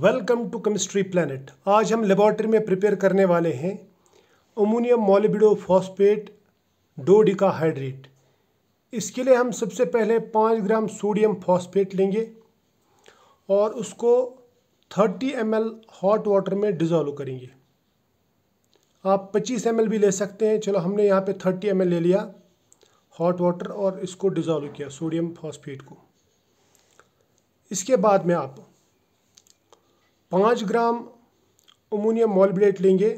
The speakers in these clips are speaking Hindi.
वेलकम टू केमिस्ट्री प्लानट आज हम लेबॉर्ट्री में प्रिपेयर करने वाले हैं अमोनियम मोलिबिडो फॉस्फेट डोडिकाहाइड्रेट इसके लिए हम सबसे पहले पाँच ग्राम सोडियम फॉस्फेट लेंगे और उसको थर्टी एम हॉट वाटर में डिज़ोल्व करेंगे आप पच्चीस एम भी ले सकते हैं चलो हमने यहाँ पे थर्टी एम ले लिया हॉट वाटर और इसको डिज़ोल्व किया सोडियम फॉस्फेट को इसके बाद में आप पाँच ग्राम अमोनियम मोलब्लेट लेंगे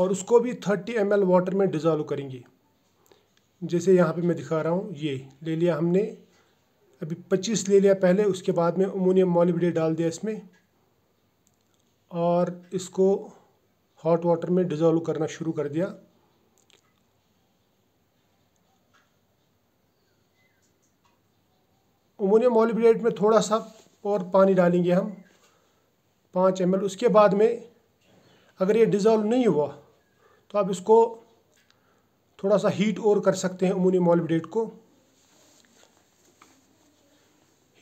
और उसको भी थर्टी एम वाटर में डिज़ोल्व करेंगे जैसे यहाँ पे मैं दिखा रहा हूँ ये ले लिया हमने अभी पच्चीस ले लिया पहले उसके बाद में अमोनियम मोलब्लेट डाल दिया इसमें और इसको हॉट वाटर में डिज़ोल्व करना शुरू कर दिया अमोनियम मोलब्लेट में थोड़ा सा और पानी डालेंगे हम पाँच एम उसके बाद में अगर ये डिज़ोल्व नहीं हुआ तो आप इसको थोड़ा सा हीट और कर सकते हैं अमोनियम मोलिडेट को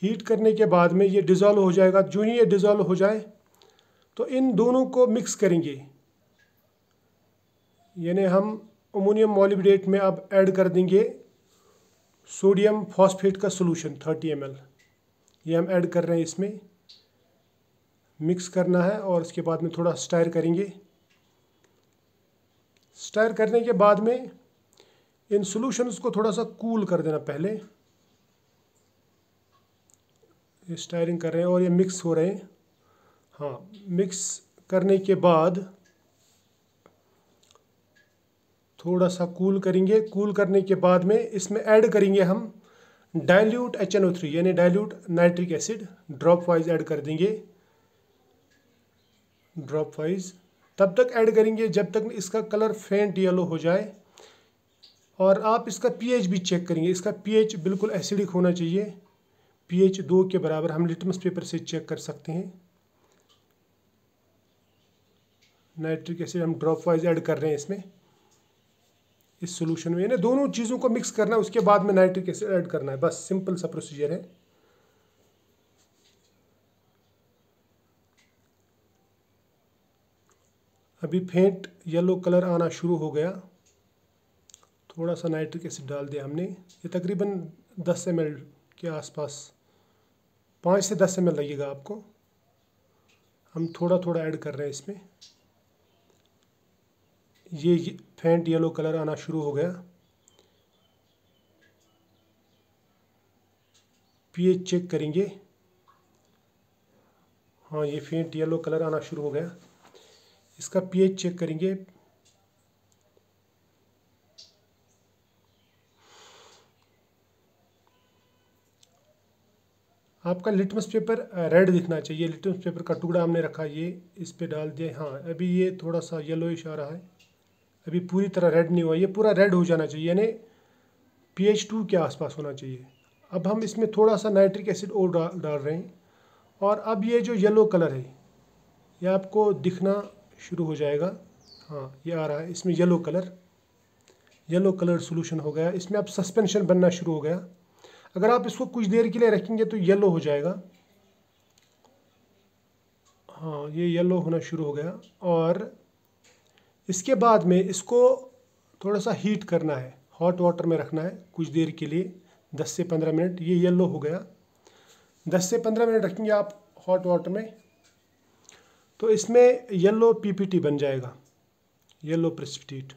हीट करने के बाद में ये डिज़ोल्व हो जाएगा जो ही ये डिज़ोल्व हो जाए तो इन दोनों को मिक्स करेंगे यानी हम अमोनियम मोलिडेट में अब ऐड कर देंगे सोडियम फॉस्फेट का सोलूशन 30 एम ये हम ऐड कर रहे हैं इसमें मिक्स करना है और उसके बाद में थोड़ा स्टायर करेंगे स्टायर करने के बाद में इन सॉल्यूशंस को थोड़ा सा कूल कर देना पहले ये स्टायरिंग कर रहे हैं और ये मिक्स हो रहे हैं हाँ मिक्स करने के बाद थोड़ा सा कूल करेंगे कूल करने के बाद में इसमें ऐड करेंगे हम dilute H N O three यानी dilute nitric acid dropwise add कर देंगे ड्रॉप वाइज तब तक ऐड करेंगे जब तक इसका कलर फेंट येलो हो जाए और आप इसका पीएच भी चेक करेंगे इसका पीएच बिल्कुल एसिडिक होना चाहिए पीएच दो के बराबर हम लिटमस पेपर से चेक कर सकते हैं नाइट्रिक एसिड हम ड्रॉप वाइज ऐड कर रहे हैं इसमें इस सॉल्यूशन में यानी दोनों चीज़ों को मिक्स करना है उसके बाद में नाइट्रिक एसिड ऐड करना है बस सिंपल सा प्रोसीजर है अभी फेंट येलो कलर आना शुरू हो गया थोड़ा सा नाइट्रिक एसिड डाल दिया हमने ये तकरीबन 10 एम के आसपास पाँच से दस एम लगेगा आपको हम थोड़ा थोड़ा ऐड कर रहे हैं इसमें ये फेंट येलो कलर आना शुरू हो गया पीएच चेक करेंगे हाँ ये फेंट येलो कलर आना शुरू हो गया इसका पीएच चेक करेंगे आपका लिटमस पेपर रेड दिखना चाहिए लिटमस पेपर का टुकड़ा हमने रखा ये इस पर डाल दिया हाँ अभी ये थोड़ा सा इश आ रहा है अभी पूरी तरह रेड नहीं हुआ ये पूरा रेड हो जाना चाहिए यानी पी एच टू के आसपास होना चाहिए अब हम इसमें थोड़ा सा नाइट्रिक एसिड और डाल रहे हैं और अब ये जो येलो कलर है ये आपको दिखना शुरू हो जाएगा हाँ ये आ रहा है इसमें yellow colour yellow colour solution हो गया इसमें अब सस्पेंशन बनना शुरू हो गया अगर आप इसको कुछ देर के लिए रखेंगे तो येलो हो जाएगा हाँ ये येलो होना शुरू हो गया और इसके बाद में इसको थोड़ा सा हीट करना है हॉट वाटर में रखना है कुछ देर के लिए दस से पंद्रह मिनट ये येलो हो गया दस से पंद्रह मिनट रखेंगे आप हॉट वाटर में तो इसमें येलो पीपीटी बन जाएगा येलो प्रेसिपिटेट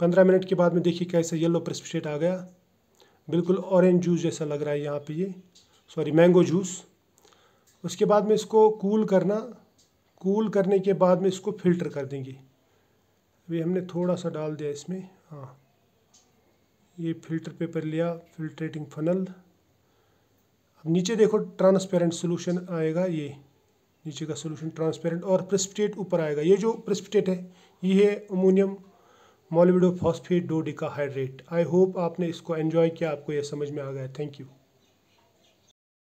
पंद्रह मिनट के बाद में देखिए कैसे येलो प्रेसिपिटेट आ गया बिल्कुल ऑरेंज जूस जैसा लग रहा है यहाँ पे ये सॉरी मैंगो जूस उसके बाद में इसको कूल करना कूल करने के बाद में इसको फिल्टर कर देंगे अभी हमने थोड़ा सा डाल दिया इसमें हाँ ये फिल्टर पेपर लिया फिल्ट्रेटिंग फनल नीचे देखो ट्रांसपेरेंट सोल्यूशन आएगा ये नीचे का सोल्यूशन ट्रांसपेरेंट और प्रिस्पिटेट ऊपर आएगा ये जो प्रिस्पिटेट है ये है ammonium molybdo phosphate dodeca hydrate I hope आपने इसको एन्जॉय किया आपको यह समझ में आ गया थैंक यू